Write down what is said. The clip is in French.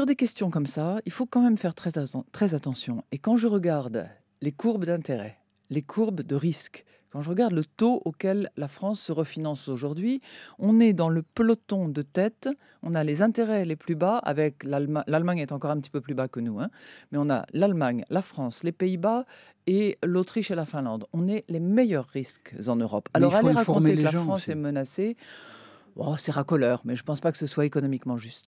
sur des questions comme ça, il faut quand même faire très, attention. Et quand je regarde les courbes d'intérêt, les courbes de risque, quand je regarde le taux auquel la France se refinance aujourd'hui, on est dans le peloton de tête. On a les intérêts les plus bas, avec l'Allemagne est encore un petit peu plus bas que nous, hein, mais on a l'Allemagne, la France, les Pays-Bas et l'Autriche et la Finlande. On est les meilleurs risques en Europe. Alors aller raconter que la France est menacée, oh, c'est racoleur, mais je ne pense pas que ce soit économiquement juste.